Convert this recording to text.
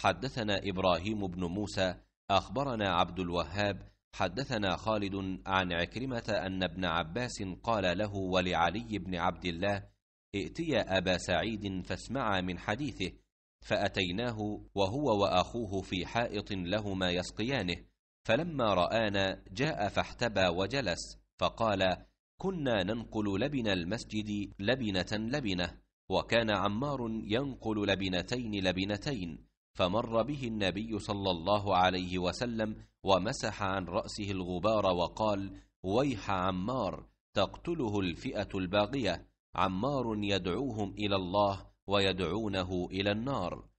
حدثنا ابراهيم بن موسى اخبرنا عبد الوهاب حدثنا خالد عن عكرمه ان ابن عباس قال له ولعلي بن عبد الله ائتيا ابا سعيد فاسمعا من حديثه فاتيناه وهو واخوه في حائط لهما يسقيانه فلما رانا جاء فاحتبى وجلس فقال كنا ننقل لبن المسجد لبنه لبنه وكان عمار ينقل لبنتين لبنتين فمر به النبي صلى الله عليه وسلم ومسح عن رأسه الغبار وقال ويح عمار تقتله الفئة الباقيه عمار يدعوهم إلى الله ويدعونه إلى النار